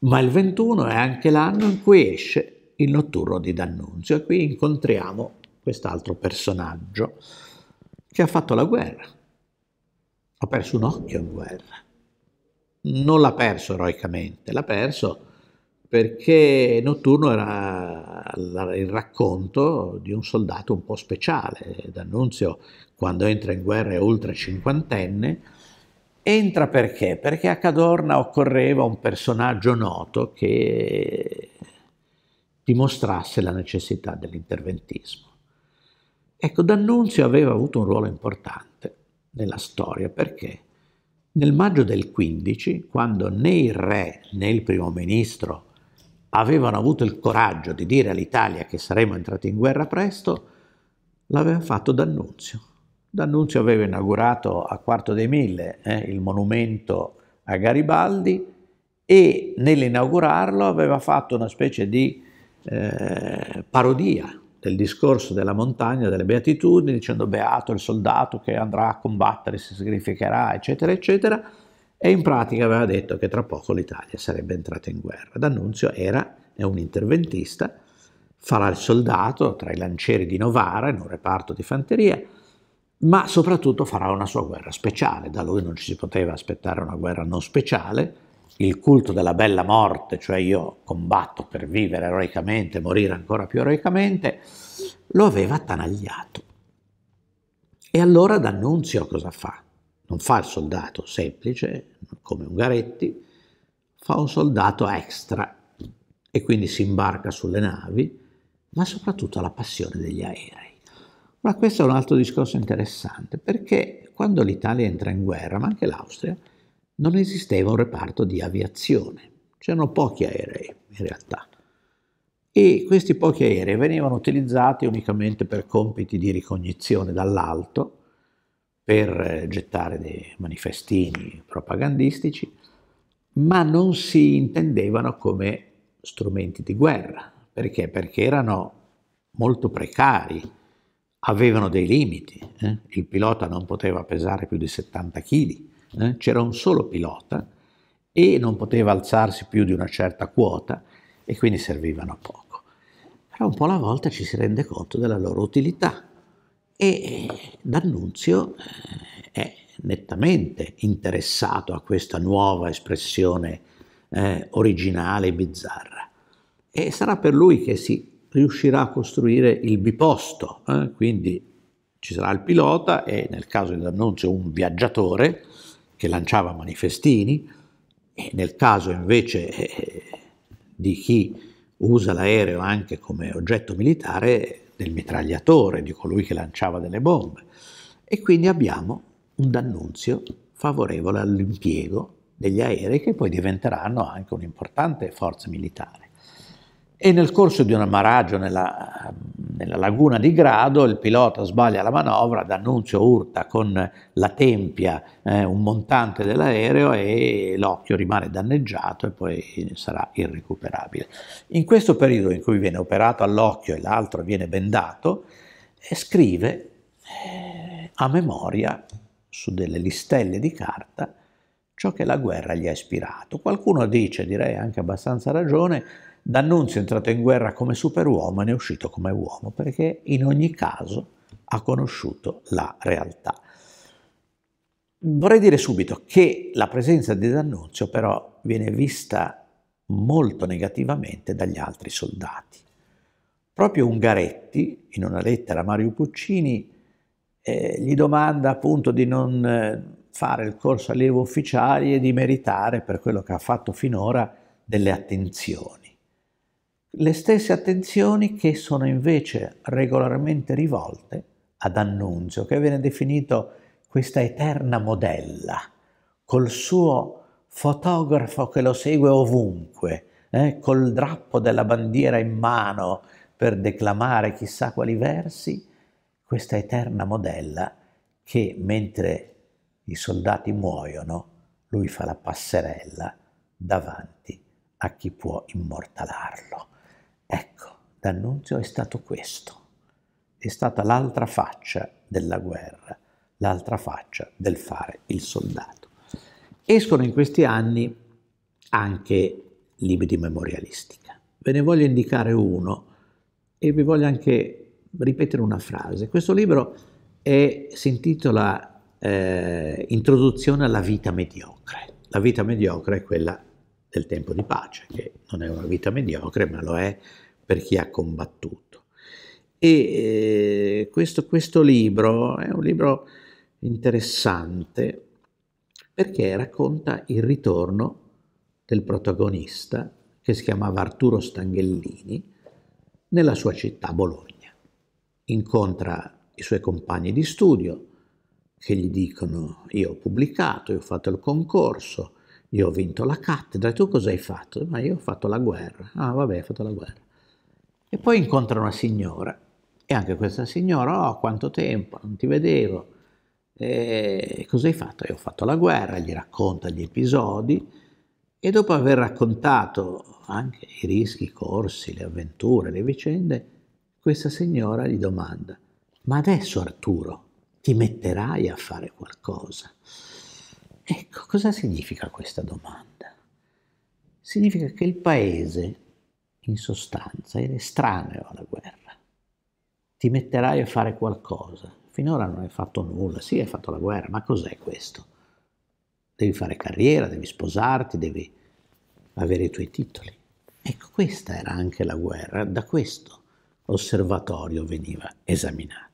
ma il 21 è anche l'anno in cui esce il notturno di D'Annunzio e qui incontriamo quest'altro personaggio che ha fatto la guerra, ha perso un occhio in guerra, non l'ha perso eroicamente, l'ha perso perché Notturno era il racconto di un soldato un po' speciale. D'Annunzio, quando entra in guerra, è oltre cinquantenne, Entra perché? Perché a Cadorna occorreva un personaggio noto che dimostrasse la necessità dell'interventismo. Ecco, D'Annunzio aveva avuto un ruolo importante nella storia perché nel maggio del 15, quando né il re né il primo ministro avevano avuto il coraggio di dire all'Italia che saremmo entrati in guerra presto, l'aveva fatto D'Annunzio D'Annunzio aveva inaugurato a Quarto dei Mille eh, il monumento a Garibaldi e nell'inaugurarlo aveva fatto una specie di eh, parodia del discorso della montagna, delle beatitudini, dicendo beato il soldato che andrà a combattere, si sacrificherà, eccetera, eccetera, e in pratica aveva detto che tra poco l'Italia sarebbe entrata in guerra. D'Annunzio era, è un interventista, farà il soldato tra i lancieri di Novara in un reparto di fanteria, ma soprattutto farà una sua guerra speciale. Da lui non ci si poteva aspettare una guerra non speciale. Il culto della bella morte, cioè io combatto per vivere eroicamente, morire ancora più eroicamente, lo aveva attanagliato. E allora D'Annunzio cosa fa? Non fa il soldato semplice, come Ungaretti, fa un soldato extra e quindi si imbarca sulle navi, ma soprattutto ha la passione degli aerei ma questo è un altro discorso interessante, perché quando l'Italia entra in guerra, ma anche l'Austria, non esisteva un reparto di aviazione, c'erano pochi aerei in realtà. E questi pochi aerei venivano utilizzati unicamente per compiti di ricognizione dall'alto, per eh, gettare dei manifestini propagandistici, ma non si intendevano come strumenti di guerra. Perché? Perché erano molto precari avevano dei limiti, eh? il pilota non poteva pesare più di 70 kg, eh? c'era un solo pilota e non poteva alzarsi più di una certa quota e quindi servivano poco. Però un po' alla volta ci si rende conto della loro utilità e eh, D'Annunzio eh, è nettamente interessato a questa nuova espressione eh, originale e bizzarra e sarà per lui che si riuscirà a costruire il biposto, eh? quindi ci sarà il pilota e nel caso di D'Annunzio un viaggiatore che lanciava manifestini e nel caso invece eh, di chi usa l'aereo anche come oggetto militare del mitragliatore, di colui che lanciava delle bombe. E quindi abbiamo un D'Annunzio favorevole all'impiego degli aerei che poi diventeranno anche un'importante forza militare e nel corso di un ammaraggio nella, nella, laguna di Grado il pilota sbaglia la manovra, D'Annunzio urta con la tempia eh, un montante dell'aereo e l'occhio rimane danneggiato e poi sarà irrecuperabile. In questo periodo in cui viene operato all'occhio e l'altro viene bendato, eh, scrive eh, a memoria su delle listelle di carta ciò che la guerra gli ha ispirato. Qualcuno dice, direi anche abbastanza ragione, D'Annunzio è entrato in guerra come superuomo e ne è uscito come uomo, perché in ogni caso ha conosciuto la realtà. Vorrei dire subito che la presenza di D'Annunzio però viene vista molto negativamente dagli altri soldati. Proprio Ungaretti, in una lettera a Mario Puccini, eh, gli domanda appunto di non... Eh, fare il corso allievo ufficiali e di meritare per quello che ha fatto finora delle attenzioni. Le stesse attenzioni che sono invece regolarmente rivolte ad Annunzio, che viene definito questa eterna modella, col suo fotografo che lo segue ovunque, eh, col drappo della bandiera in mano per declamare chissà quali versi, questa eterna modella che mentre i soldati muoiono, lui fa la passerella davanti a chi può immortalarlo. Ecco, D'Annunzio è stato questo, è stata l'altra faccia della guerra, l'altra faccia del fare il soldato. Escono in questi anni anche libri di memorialistica. Ve ne voglio indicare uno e vi voglio anche ripetere una frase. Questo libro è, si intitola eh, introduzione alla vita mediocre. La vita mediocre è quella del tempo di pace, che non è una vita mediocre, ma lo è per chi ha combattuto. E eh, questo, questo libro è un libro interessante perché racconta il ritorno del protagonista, che si chiamava Arturo Stanghellini, nella sua città Bologna. Incontra i suoi compagni di studio, che gli dicono io ho pubblicato, io ho fatto il concorso, io ho vinto la cattedra, e tu cosa hai fatto? Ma io ho fatto la guerra. Ah vabbè, ho fatto la guerra. E poi incontra una signora, e anche questa signora, oh quanto tempo, non ti vedevo. E cosa hai fatto? Io ho fatto la guerra, gli racconta gli episodi, e dopo aver raccontato anche i rischi, i corsi, le avventure, le vicende, questa signora gli domanda, ma adesso Arturo, ti metterai a fare qualcosa. Ecco, cosa significa questa domanda? Significa che il paese, in sostanza, è estraneo alla guerra. Ti metterai a fare qualcosa. Finora non hai fatto nulla, sì hai fatto la guerra, ma cos'è questo? Devi fare carriera, devi sposarti, devi avere i tuoi titoli. Ecco, questa era anche la guerra, da questo osservatorio veniva esaminata.